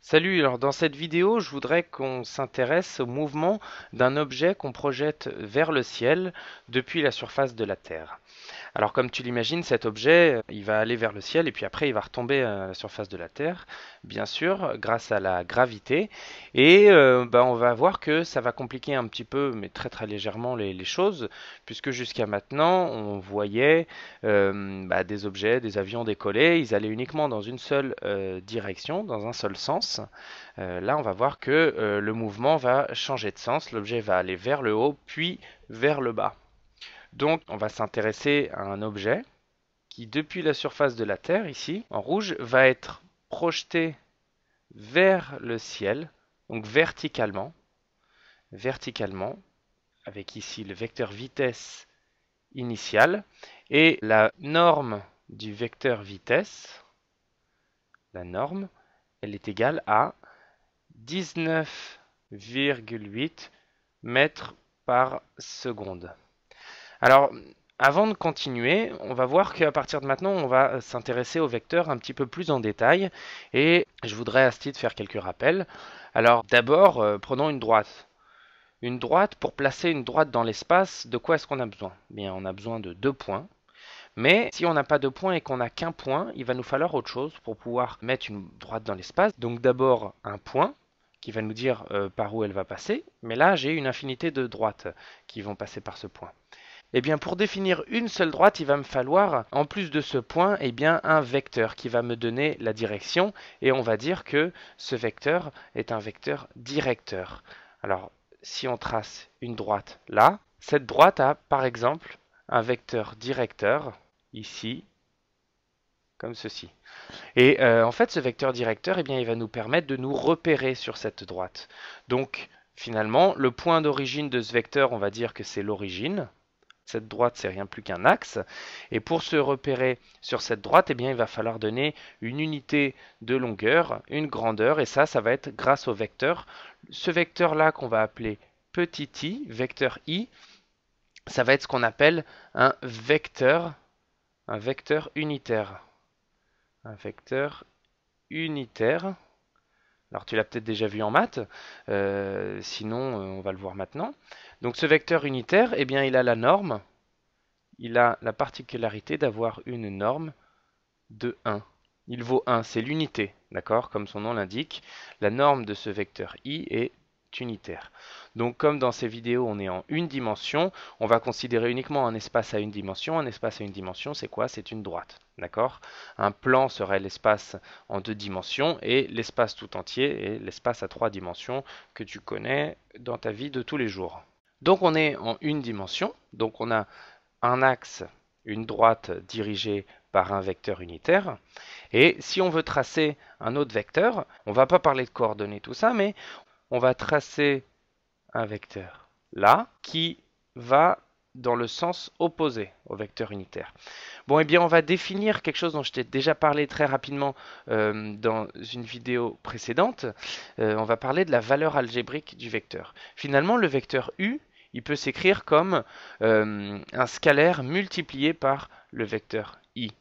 Salut, alors dans cette vidéo, je voudrais qu'on s'intéresse au mouvement d'un objet qu'on projette vers le ciel depuis la surface de la Terre. Alors comme tu l'imagines, cet objet, euh, il va aller vers le ciel et puis après il va retomber euh, à la surface de la Terre, bien sûr, grâce à la gravité. Et euh, bah, on va voir que ça va compliquer un petit peu, mais très très légèrement, les, choses, puisque jusqu'à maintenant, on voyait bah, des objets, des avions décoller, ils allaient uniquement dans une seule direction, dans un seul sens. là, on va voir que le mouvement va changer de sens, l'objet va aller vers le haut, puis vers le bas. Donc on va s'intéresser à un objet qui, depuis la surface de la Terre, ici, en rouge, va être projeté vers le ciel, donc verticalement, verticalement, avec ici le vecteur vitesse initial, et la norme du vecteur vitesse, la norme, elle est égale à 19,8 mètres par seconde. Alors, avant de continuer, on va voir qu'à partir de maintenant, on va euh, s'intéresser aux vecteurs un petit peu plus en détail. Et je voudrais à ce titre faire quelques rappels. Alors, d'abord, euh, prenons une droite. Une droite, pour placer une droite dans l'espace, de quoi est-ce qu'on a besoin eh Bien, on a besoin de deux points. Mais si on n'a pas de points et qu'on n'a qu'un point, il va nous falloir autre chose pour pouvoir mettre une droite dans l'espace. Donc d'abord un point qui va nous dire euh, par où elle va passer. Mais là, j'ai une infinité de droites qui vont passer par ce point. Eh bien, pour définir une seule droite, il va me falloir, en plus de ce point, eh bien, un vecteur qui va me donner la direction. Et on va dire que ce vecteur est un vecteur directeur. Alors, si on trace une droite là, cette droite a, par exemple, un vecteur directeur, ici, comme ceci. Et euh, en fait, ce vecteur directeur, eh bien, il va nous permettre de nous repérer sur cette droite. Donc, finalement, le point d'origine de ce vecteur, on va dire que c'est l'origine cette droite, c'est rien plus qu'un axe. Et pour se repérer sur cette droite, eh bien, il va falloir donner une unité de longueur, une grandeur, et ça, ça va être grâce au vecteur. Ce vecteur-là qu'on va appeler petit i, vecteur i, ça va être ce qu'on appelle un vecteur, un vecteur unitaire. Un vecteur unitaire. Alors tu l'as peut-être déjà vu en maths, euh, sinon euh, on va le voir maintenant. Donc ce vecteur unitaire, eh bien il a la norme, il a la particularité d'avoir une norme de 1. Il vaut 1, c'est l'unité, d'accord Comme son nom l'indique, la norme de ce vecteur i est unitaire. Donc comme dans ces vidéos on est en une dimension, on va considérer uniquement un espace à une dimension. Un espace à une dimension c'est quoi C'est une droite, d'accord Un plan serait l'espace en deux dimensions et l'espace tout entier est l'espace à trois dimensions que tu connais dans ta vie de tous les jours. Donc on est en une dimension, donc on a un axe, une droite dirigée par un vecteur unitaire. Et si on veut tracer un autre vecteur, on va pas parler de coordonnées tout ça, mais on va tracer un vecteur là qui va dans le sens opposé au vecteur unitaire. Bon, et eh bien, on va définir quelque chose dont je t'ai déjà parlé très rapidement euh, dans une vidéo précédente. Euh, on va parler de la valeur algébrique du vecteur. Finalement, le vecteur U, il peut s'écrire comme euh, un scalaire multiplié par le vecteur I.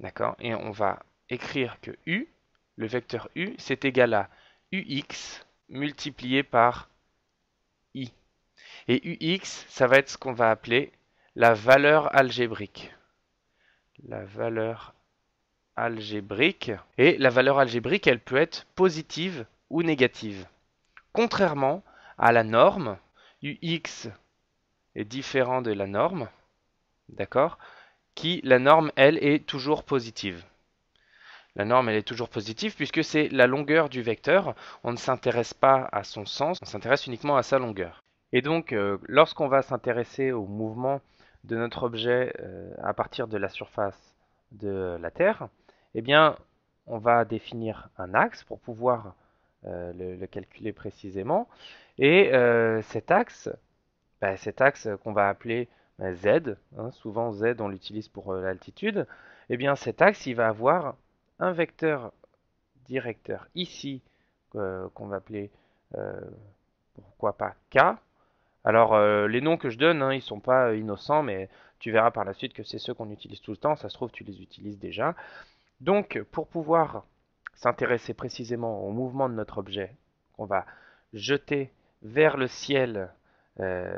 D'accord Et on va écrire que U, le vecteur U, c'est égal à UX multiplié par i. Et ux, ça va être ce qu'on va appeler la valeur algébrique. La valeur algébrique. Et la valeur algébrique, elle peut être positive ou négative. Contrairement à la norme, ux est différent de la norme, d'accord Qui, la norme, elle, est toujours positive. La norme, elle est toujours positive puisque c'est la longueur du vecteur. On ne s'intéresse pas à son sens, on s'intéresse uniquement à sa longueur. Et donc, euh, lorsqu'on va s'intéresser au mouvement de notre objet euh, à partir de la surface de la Terre, eh bien, on va définir un axe pour pouvoir euh, le, calculer précisément. Et cet axe, bah, cet axe qu'on va appeler bah, Z, hein, souvent Z on l'utilise pour l'altitude, eh bien cet axe il va avoir un vecteur directeur ici qu'on va appeler euh, pourquoi pas K. Alors euh, les noms que je donne, ils hein, ils sont pas euh, innocents, mais tu verras par la suite que c'est ceux qu'on utilise tout le temps, ça se trouve tu les utilises déjà. Donc pour pouvoir s'intéresser précisément au mouvement de notre objet qu'on va jeter vers le ciel,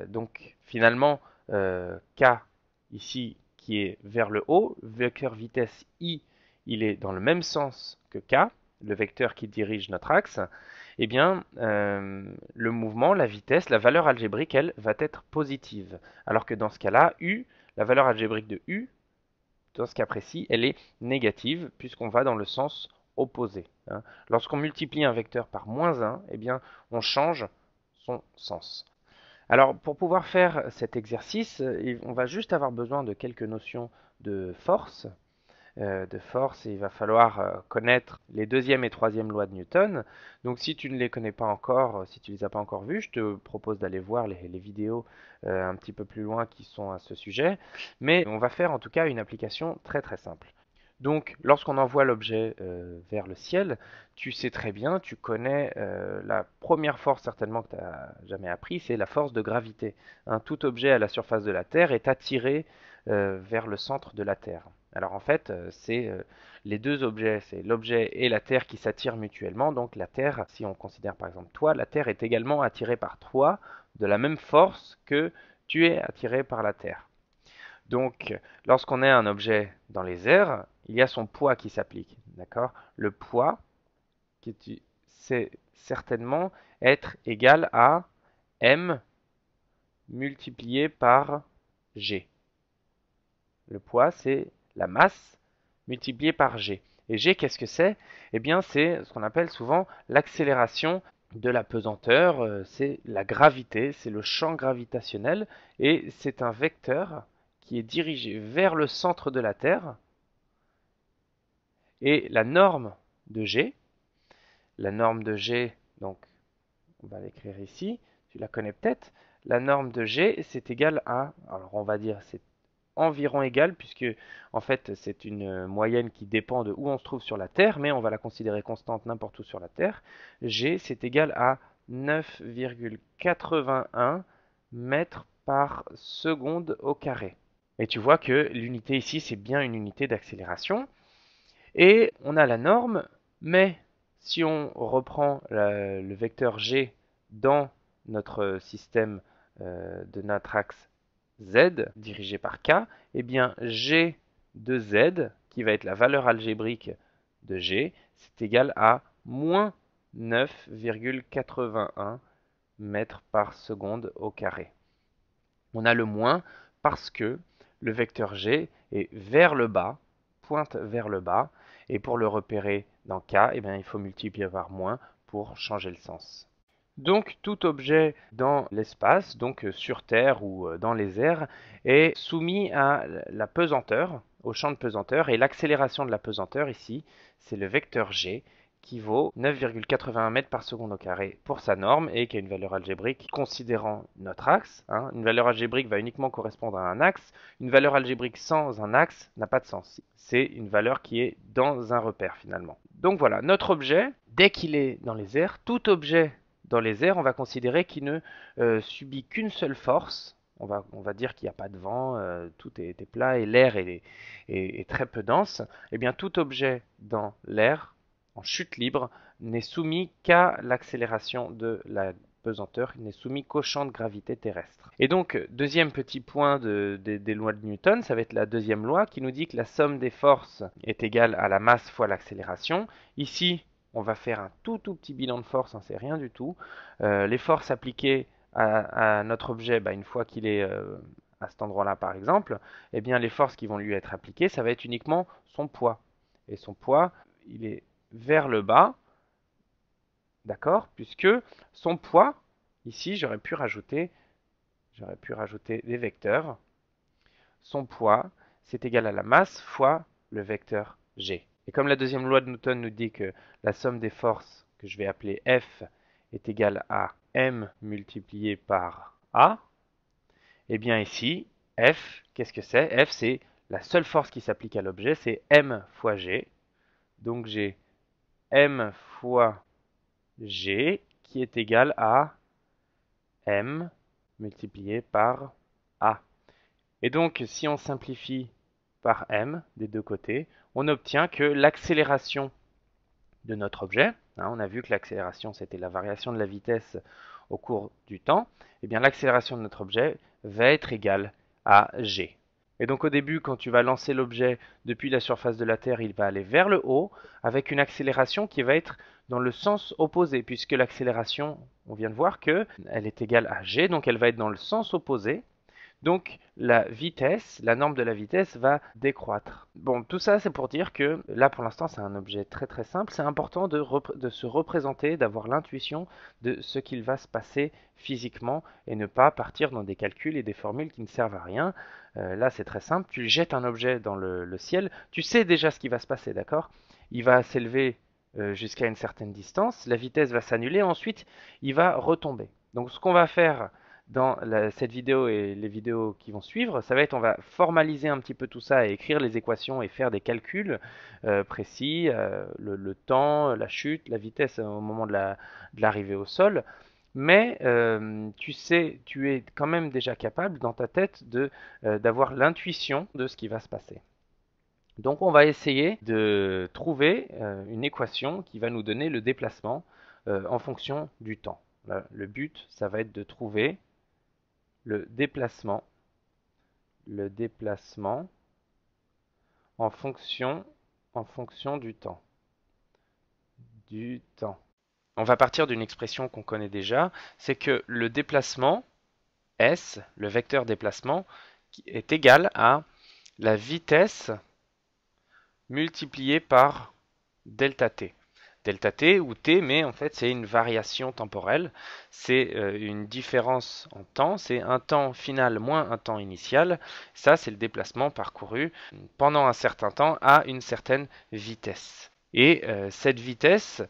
donc finalement K ici qui est vers le haut, vecteur vitesse I il est dans le même sens que k, le vecteur qui dirige notre axe, eh bien, euh, le mouvement, la vitesse, la valeur algébrique, elle, va être positive. Alors que dans ce cas-là, u, la valeur algébrique de u, dans ce cas précis, elle est négative, puisqu'on va dans le sens opposé. Hein. Lorsqu'on multiplie un vecteur par moins 1, eh bien, on change son sens. Alors, pour pouvoir faire cet exercice, eh, on va juste avoir besoin de quelques notions de force, euh, de force et il va falloir euh, connaître les deuxième et troisième lois de Newton. Donc si tu ne les connais pas encore, euh, si tu ne les as pas encore vues, je te propose d'aller voir les, vidéos un petit peu plus loin qui sont à ce sujet. Mais on va faire en tout cas une application très très simple. Donc, lorsqu'on envoie l'objet vers le ciel, tu sais très bien, tu connais la première force certainement que tu n'as jamais appris, c'est la force de gravité. Un tout objet à la surface de la Terre est attiré vers le centre de la Terre. Alors en fait, euh, c'est euh, les deux objets, c'est l'objet et la Terre qui s'attirent mutuellement. Donc la Terre, si on considère par exemple toi, la Terre est également attirée par toi de la même force que tu es attiré par la Terre. Donc lorsqu'on a un objet dans les airs, il y a son poids qui s'applique. D'accord Le poids, c'est certainement être égal à m multiplié par g. Le poids, c'est la masse, multipliée par g. Et g, qu'est-ce que c'est Eh bien, c'est ce qu'on appelle souvent l'accélération de la pesanteur, euh, c'est la gravité, c'est le champ gravitationnel, et c'est un vecteur qui est dirigé vers le centre de la Terre. Et la norme de g, la norme de g, donc on va l'écrire ici, tu la connais peut-être, la norme de g c'est égal à, alors on va dire c'est environ égale, puisque en fait c'est une euh, moyenne qui dépend de où on se trouve sur la Terre, mais on va la considérer constante n'importe où sur la Terre. G, c'est égal à 9,81 mètres par seconde au carré. Et tu vois que l'unité ici, c'est bien une unité d'accélération. Et on a la norme, mais si on reprend le vecteur G dans notre système euh, de notre axe Z dirigé par K, eh bien G de Z, qui va être la valeur algébrique de G, c'est égal à moins 9,81 mètres par seconde au carré. On a le moins parce que le vecteur G est vers le bas, pointe vers le bas, et pour le repérer dans K, eh bien, il faut multiplier par moins pour changer le sens. Donc tout objet dans l'espace, donc euh, sur Terre ou euh, dans les airs, est soumis à la pesanteur, au champ de pesanteur, et l'accélération de la pesanteur ici, c'est le vecteur g qui vaut 9,81 mètres par seconde au carré pour sa norme et qui a une valeur algébrique considérant notre axe. Hein. Une valeur algébrique va uniquement correspondre à un axe. Une valeur algébrique sans un axe n'a pas de sens. C'est une valeur qui est dans un repère finalement. Donc voilà, notre objet, dès qu'il est dans les airs, tout objet les airs, on va considérer qu'il ne euh, subit qu'une seule force. On va, on va dire qu'il n'y a pas de vent, euh, tout est, plat et l'air est, très peu dense. et eh bien, tout objet dans l'air, en chute libre, n'est soumis qu'à l'accélération de la pesanteur, il n'est soumis qu'au champ de gravité terrestre. Et donc, deuxième petit point des lois de Newton, ça va être la deuxième loi qui nous dit que la somme des forces est égale à la masse fois l'accélération. Ici, on va faire un tout tout petit bilan de force, ne hein, sait rien du tout. Euh, les forces appliquées à, notre objet, bah, une fois qu'il est euh, à cet endroit-là par exemple, eh bien les forces qui vont lui être appliquées, ça va être uniquement son poids. Et son poids, il est vers le bas, d'accord, puisque son poids, ici j'aurais pu rajouter, j'aurais pu rajouter des vecteurs. Son poids, c'est égal à la masse fois le vecteur g. Et comme la deuxième loi de Newton nous dit que la somme des forces, que je vais appeler F, est égale à M multiplié par A, et eh bien ici, F, qu'est-ce que c'est F, c'est la seule force qui s'applique à l'objet, c'est M fois G. Donc j'ai M fois G qui est égal à M multiplié par A. Et donc, si on simplifie par m des deux côtés, on obtient que l'accélération de notre objet, hein, on a vu que l'accélération c'était la variation de la vitesse au cours du temps, et eh bien l'accélération de notre objet va être égale à g. Et donc au début, quand tu vas lancer l'objet depuis la surface de la Terre, il va aller vers le haut avec une accélération qui va être dans le sens opposé, puisque l'accélération, on vient de voir que elle est égale à g, donc elle va être dans le sens opposé donc la vitesse, la norme de la vitesse va décroître. Bon, tout ça c'est pour dire que là pour l'instant c'est un objet très très simple, c'est important de, se représenter, d'avoir l'intuition de ce qu'il va se passer physiquement et ne pas partir dans des calculs et des formules qui ne servent à rien. Euh, là c'est très simple, tu jettes un objet dans le, ciel, tu sais déjà ce qui va se passer, d'accord Il va s'élever euh, jusqu'à une certaine distance, la vitesse va s'annuler, ensuite il va retomber. Donc ce qu'on va faire dans cette vidéo et les vidéos qui vont suivre, ça va être on va formaliser un petit peu tout ça et écrire les équations et faire des calculs euh, précis, euh, le, temps, la chute, la vitesse euh, au moment de l'arrivée au sol. Mais tu sais, tu es quand même déjà capable dans ta tête d'avoir l'intuition de ce qui va se passer. Donc on va essayer de trouver une équation qui va nous donner le déplacement en fonction du temps. Le but, ça va être de trouver le déplacement, le déplacement en fonction, en fonction du temps. Du temps. On va partir d'une expression qu'on connaît déjà, c'est que le déplacement, S, le vecteur déplacement, est égal à la vitesse multipliée par delta t delta t ou t, mais en fait c'est une variation temporelle, c'est euh, une différence en temps, c'est un temps final moins un temps initial, ça c'est le déplacement parcouru pendant un certain temps à une certaine vitesse. Et euh, cette vitesse,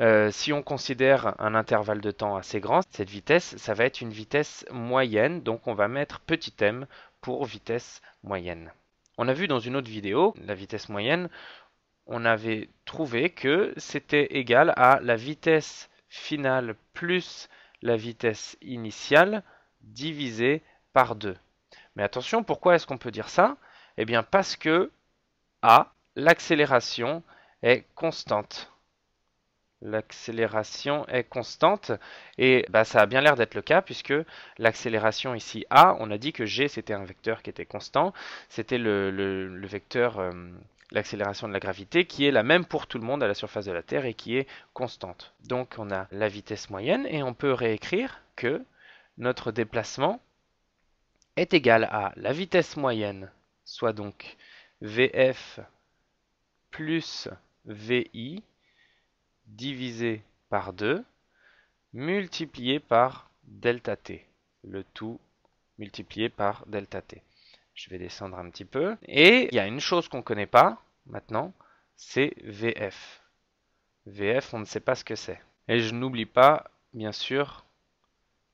euh, si on considère un intervalle de temps assez grand, cette vitesse, ça va être une vitesse moyenne, donc on va mettre petit m pour vitesse moyenne. On a vu dans une autre vidéo, la vitesse moyenne, on avait trouvé que c'était égal à la vitesse finale plus la vitesse initiale divisé par 2. Mais attention, pourquoi est-ce qu'on peut dire ça Eh bien parce que A, l'accélération est constante. L'accélération est constante et bah, ça a bien l'air d'être le cas puisque l'accélération ici A, on a dit que G c'était un vecteur qui était constant, c'était le, vecteur... Euh, l'accélération de la gravité qui est la même pour tout le monde à la surface de la Terre et qui est constante. Donc on a la vitesse moyenne et on peut réécrire que notre déplacement est égal à la vitesse moyenne, soit donc VF plus VI divisé par 2 multiplié par delta t, le tout multiplié par delta t. Je vais descendre un petit peu. Et il y a une chose qu'on ne connaît pas, maintenant, c'est VF. VF, on ne sait pas ce que c'est. Et je n'oublie pas, bien sûr,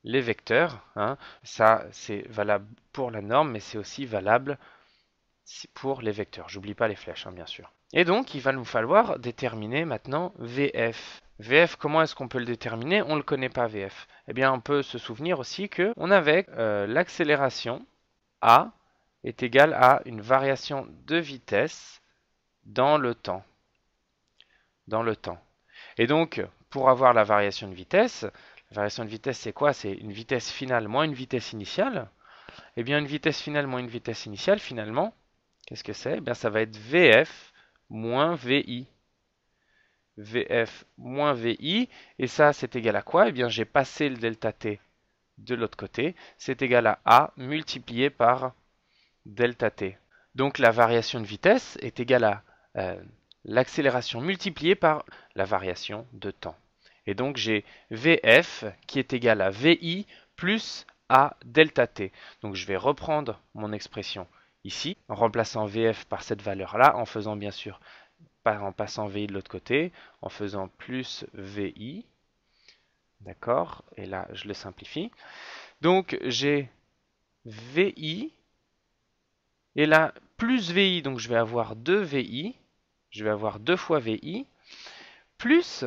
les vecteurs. Hein. Ça, c'est valable pour la norme, mais c'est aussi valable pour les vecteurs. Je n'oublie pas les flèches, hein, bien sûr. Et donc, il va nous falloir déterminer maintenant VF. VF, comment est-ce qu'on peut le déterminer On ne le connaît pas, VF. Eh bien, on peut se souvenir aussi que avait euh, l'accélération A est égale à une variation de vitesse dans le temps. Dans le temps. Et donc, pour avoir la variation de vitesse, la variation de vitesse, c'est quoi C'est une vitesse finale moins une vitesse initiale. Eh bien, une vitesse finale moins une vitesse initiale, finalement, qu'est-ce que c'est eh bien, ça va être VF moins VI. VF moins VI. Et ça, c'est égal à quoi Eh bien, j'ai passé le delta T de l'autre côté. C'est égal à A multiplié par delta T. Donc, la variation de vitesse est égale à euh, l'accélération multipliée par la variation de temps. Et donc j'ai VF qui est égal à VI plus A delta T. Donc je vais reprendre mon expression ici, en remplaçant VF par cette valeur-là, en faisant bien sûr, en passant VI de l'autre côté, en faisant plus VI. D'accord Et là, je le simplifie. Donc j'ai VI, et là, plus VI, donc je vais avoir 2 VI, je vais avoir 2 fois VI, plus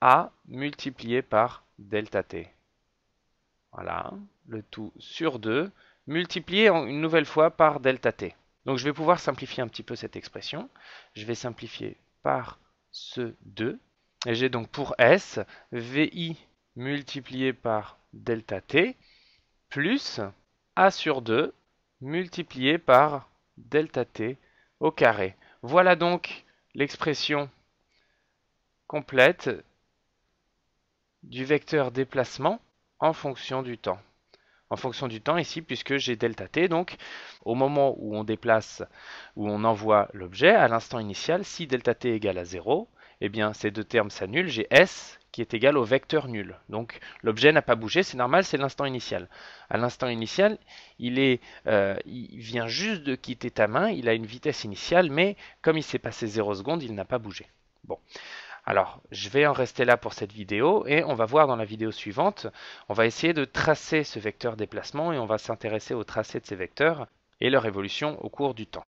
A multiplié par delta T. Voilà, le tout sur 2, multiplié une nouvelle fois par delta T. Donc je vais pouvoir simplifier un petit peu cette expression. Je vais simplifier par ce 2. Et j'ai donc pour S, VI multiplié par delta T, plus A sur 2 multiplié par delta T au carré. Voilà donc l'expression complète du vecteur déplacement en fonction du temps. En fonction du temps ici, puisque j'ai delta t, donc au moment où on déplace, où on envoie l'objet, à l'instant initial, si delta t égale à 0, eh bien ces deux termes s'annulent, j'ai S qui est égal au vecteur nul. Donc l'objet n'a pas bougé, c'est normal, c'est l'instant initial. À l'instant initial, il, est, euh, il vient juste de quitter ta main, il a une vitesse initiale, mais comme il s'est passé 0 secondes, il n'a pas bougé. Bon. Alors, je vais en rester là pour cette vidéo et on va voir dans la vidéo suivante, on va essayer de tracer ce vecteur déplacement et on va s'intéresser au tracé de ces vecteurs et leur évolution au cours du temps.